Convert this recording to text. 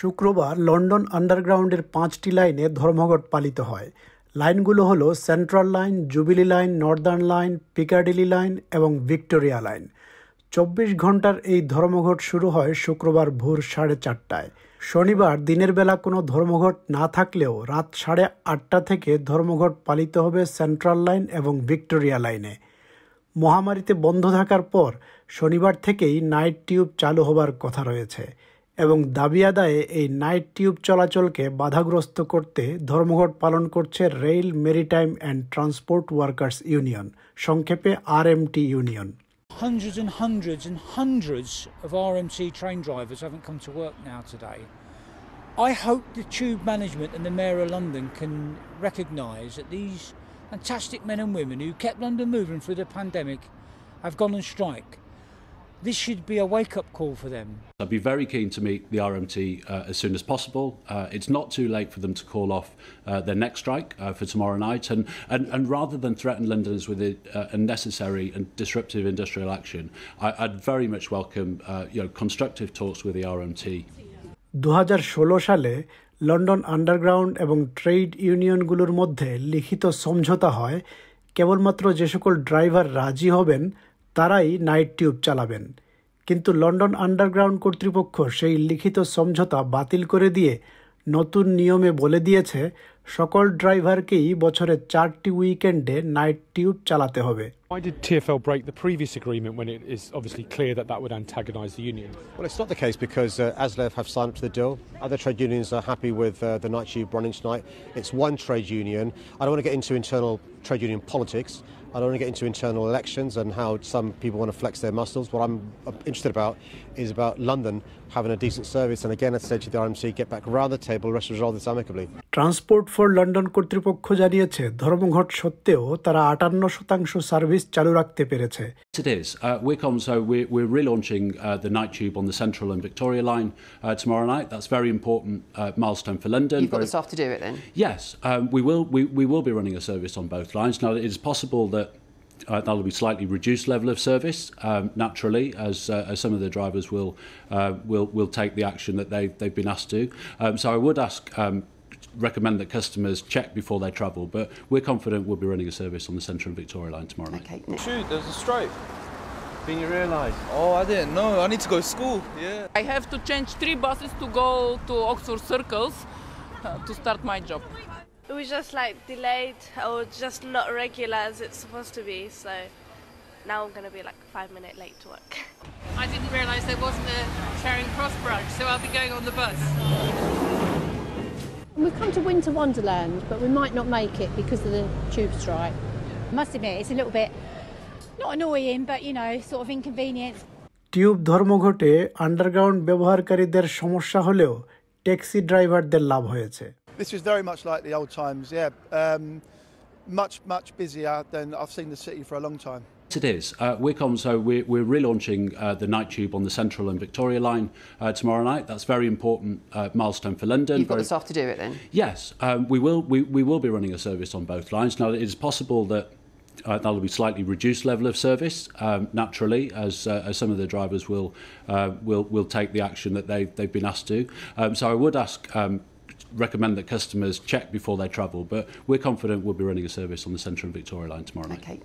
শুক্রবার লন্ডন আন্ডারগ্রাউন্ডের পাঁচটি লাইনে ধর্মঘট পালিত হয় লাইনগুলো হলো Central line Jubilee line Northern line Piccadilly line এবং ভিক্টোরিয়া লাইন চব্বিশ ঘন্টার এই ধর্মঘট শুরু হয় শুক্রবার ভোর সাড়ে চারটায় শনিবার দিনের বেলা কোনো ধর্মঘট না থাকলেও রাত সাড়ে আটটা থেকে ধর্মঘট পালিত হবে সেন্ট্রাল লাইন এবং ভিক্টোরিয়া লাইনে মহামারীতে বন্ধ থাকার পর শনিবার থেকেই নাইট টিউব চালু হবার কথা রয়েছে এবং দাবি আদায়ে এই নাইট টিউব চলাচলকে বাধাগ্রস্ত করতে ধর্মঘট পালন করছে Rail Maritime and Transport Workers Union সংক্ষেপে আর union Hundreds and hundreds and hundreds of RMT train drivers haven't come to work now today. I hope the tube management and the Mayor of London can recognise that these fantastic men and women who kept London moving through the pandemic have gone on strike this should be a wake up call for them. I'd be very keen to meet the RMT uh, as soon as possible. Uh, it's not too late for them to call off uh, their next strike uh, for tomorrow night. And, and, and rather than threaten Londoners with uh, a, necessary and disruptive industrial action, I, would very much welcome uh, you know, constructive talks with the RMT. 2016 সালে London Underground এবং trade ইউনিয়নগুলোর মধ্যে লিখিত সমঝোতা হয় কেবলমাত্র যে সকল ড্রাইভার রাজি হবেন তারাই নাইট টিউব চালাবেন কিন্তু লন্ডন আন্ডারগ্রাউন্ড কর্তৃপক্ষ সেই লিখিত সমঝোতা বাতিল করে দিয়ে নতুন নিয়মে বলে দিয়েছে সকল ড্রাইভারকেই বছরে চারটি উইকেন্ডে নাইট টিউব চালাতে হবে Why did TFL break the previous agreement when it is obviously clear that that would antagonise the union? Well, it's not the case because uh, have signed up to the deal. Other trade unions are happy with uh, the night you running tonight. It's one trade union. I don't want to get into internal trade union politics. I don't want to get into internal elections and how some people want to flex their muscles. What I'm uh, interested about is about London having a decent service and again, I said to the RMC, get back around the table, let's resolve this amicably. Transport for London কর্তৃপক্ষ জানিয়েছে ধর্মঘট সত্ত্বেও তারা আটান্ন শতাংশ service service চালু রাখতে পেরেছে It is. Uh, so we're, we're relaunching uh, the night tube on the Central and Victoria line uh, tomorrow night. That's very important uh, milestone for London. You've got very... the staff to do it then? Yes. Um, we, will, we, we will be running a service on both lines. Now, it is possible that uh, that'll be slightly reduced level of service um, naturally as, uh, as some of the drivers will uh, will will take the action that they they've been asked to um, so I would ask um, recommend that customers check before they travel, but we're confident we'll be running a service on the Central and Victoria line tomorrow night. Okay, Nick. Shoot, there's a strike. Then you realise, oh, I didn't know, I need to go to school, yeah. I have to change three buses to go to Oxford Circles uh, to start my job. It was just like delayed or just not regular as it's supposed to be, so now I'm going to be like five minutes late to work. I didn't realise there wasn't a Charing Cross branch, so I'll be going on the bus we've come to Winter Wonderland, but we might not make it because of the tube strike. I must admit, it's a little bit not annoying, but you know, sort of inconvenient. Tube ধর্মঘটে underground ব্যবহারকারীদের সমস্যা হলেও taxi ড্রাইভারদের লাভ হয়েছে This is very much like the old times, yeah. Um, much, much busier than I've seen the city for a long time. It is. Uh, we're so we're, we're relaunching uh, the night tube on the Central and Victoria line uh, tomorrow night. That's very important uh, milestone for London. You've got very... the staff to do it then? Yes. Um, we, will, we, we will be running a service on both lines. Now, it is possible that uh, that'll be slightly reduced level of service um, naturally as, uh, as some of the drivers will uh, will will take the action that they they've been asked to um, so I would ask um, recommend that customers check before they travel but we're confident we'll be running a service on the Central and Victoria line tomorrow night. Okay.